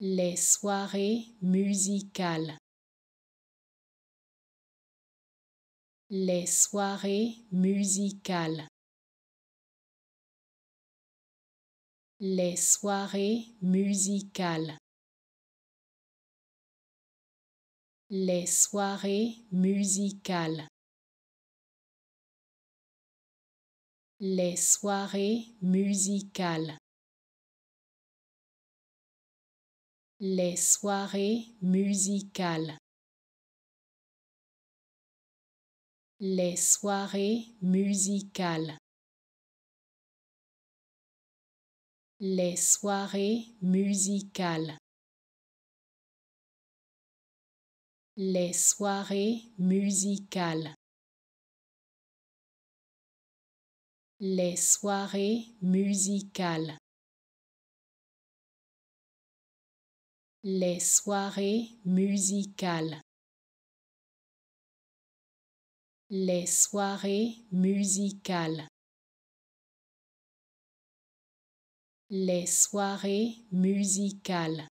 Les soirées musicales. Les soirées musicales. Les soirées musicales. Les soirées musicales. Les soirées musicales. Les soirées musicales. Les soirées musicales. Les soirées musicales. Les soirées musicales. Les soirées musicales. Les soirées musicales. Les soirées musicales. Les soirées musicales.